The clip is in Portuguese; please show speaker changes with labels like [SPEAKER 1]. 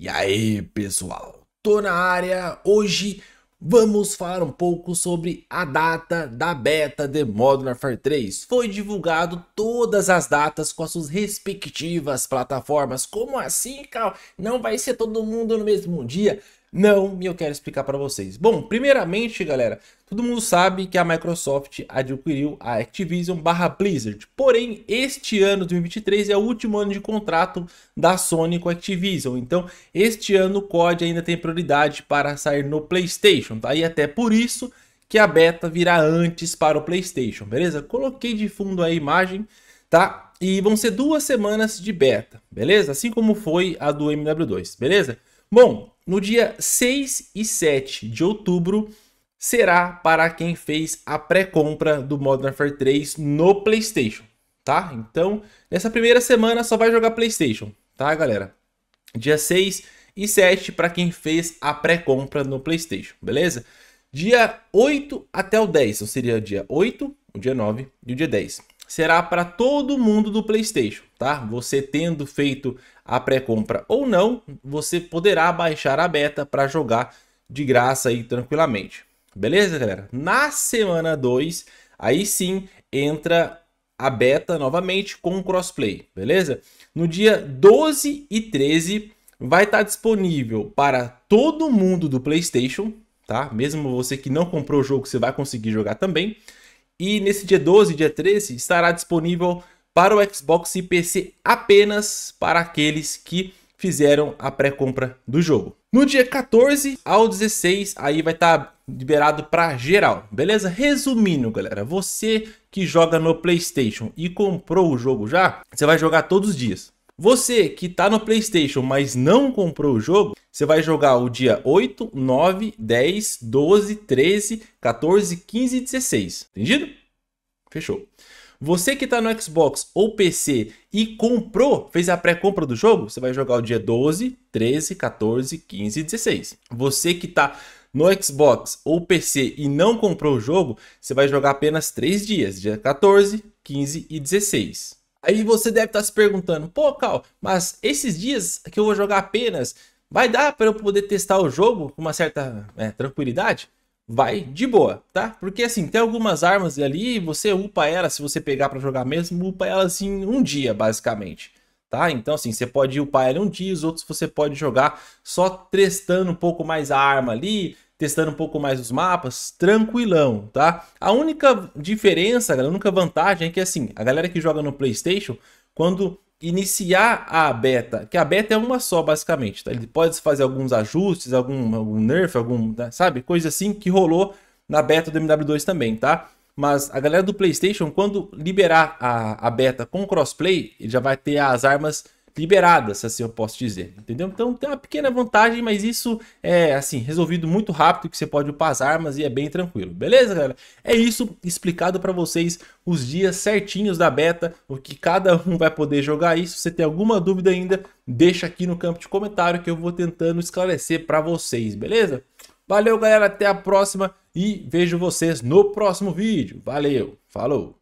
[SPEAKER 1] E aí, pessoal? Tô na área. Hoje vamos falar um pouco sobre a data da beta de Modern Warfare 3. Foi divulgado todas as datas com as suas respectivas plataformas. Como assim, Cal? Não vai ser todo mundo no mesmo dia? Não, e eu quero explicar para vocês. Bom, primeiramente, galera, todo mundo sabe que a Microsoft adquiriu a Activision barra Blizzard. Porém, este ano 2023 é o último ano de contrato da Sony com a Activision. Então, este ano o COD ainda tem prioridade para sair no PlayStation. Tá? E até por isso que a beta virá antes para o PlayStation, beleza? Coloquei de fundo a imagem, tá? E vão ser duas semanas de beta, beleza? Assim como foi a do MW2, beleza? Bom, no dia 6 e 7 de outubro será para quem fez a pré-compra do Modern Warfare 3 no PlayStation, tá? Então, nessa primeira semana só vai jogar PlayStation, tá, galera? Dia 6 e 7 para quem fez a pré-compra no PlayStation, beleza? Dia 8 até o 10, ou seria dia 8, o dia 9 e o dia 10. Será para todo mundo do PlayStation tá? Você tendo feito a pré-compra ou não, você poderá baixar a beta para jogar de graça aí tranquilamente. Beleza, galera? Na semana 2, aí sim entra a beta novamente com crossplay, beleza? No dia 12 e 13 vai estar tá disponível para todo mundo do PlayStation, tá? Mesmo você que não comprou o jogo, você vai conseguir jogar também. E nesse dia 12 e dia 13 estará disponível para o Xbox e PC apenas para aqueles que fizeram a pré-compra do jogo. No dia 14 ao 16, aí vai estar tá liberado para geral, beleza? Resumindo, galera, você que joga no PlayStation e comprou o jogo já, você vai jogar todos os dias. Você que está no PlayStation, mas não comprou o jogo, você vai jogar o dia 8, 9, 10, 12, 13, 14, 15 e 16. Entendido? Fechou. Você que está no Xbox ou PC e comprou, fez a pré-compra do jogo, você vai jogar o dia 12, 13, 14, 15 e 16. Você que está no Xbox ou PC e não comprou o jogo, você vai jogar apenas 3 dias, dia 14, 15 e 16. Aí você deve estar tá se perguntando, pô, Cal, mas esses dias que eu vou jogar apenas, vai dar para eu poder testar o jogo com uma certa é, tranquilidade? vai de boa, tá? Porque assim, tem algumas armas ali, você upa ela, se você pegar para jogar mesmo, upa ela assim um dia, basicamente. Tá? Então, assim, você pode upar ela um dia, os outros você pode jogar só testando um pouco mais a arma ali, testando um pouco mais os mapas, tranquilão, tá? A única diferença, a única vantagem é que, assim, a galera que joga no PlayStation, quando iniciar a beta, que a beta é uma só basicamente, tá? Ele pode fazer alguns ajustes, algum, algum nerf, algum, né, sabe? Coisa assim que rolou na beta do MW2 também, tá? Mas a galera do PlayStation, quando liberar a, a beta com crossplay, ele já vai ter as armas liberadas, assim eu posso dizer, entendeu? Então tem uma pequena vantagem, mas isso é assim, resolvido muito rápido, que você pode upar as armas e é bem tranquilo, beleza galera? É isso, explicado para vocês os dias certinhos da beta, o que cada um vai poder jogar isso, se você tem alguma dúvida ainda, deixa aqui no campo de comentário que eu vou tentando esclarecer para vocês, beleza? Valeu galera, até a próxima e vejo vocês no próximo vídeo, valeu, falou!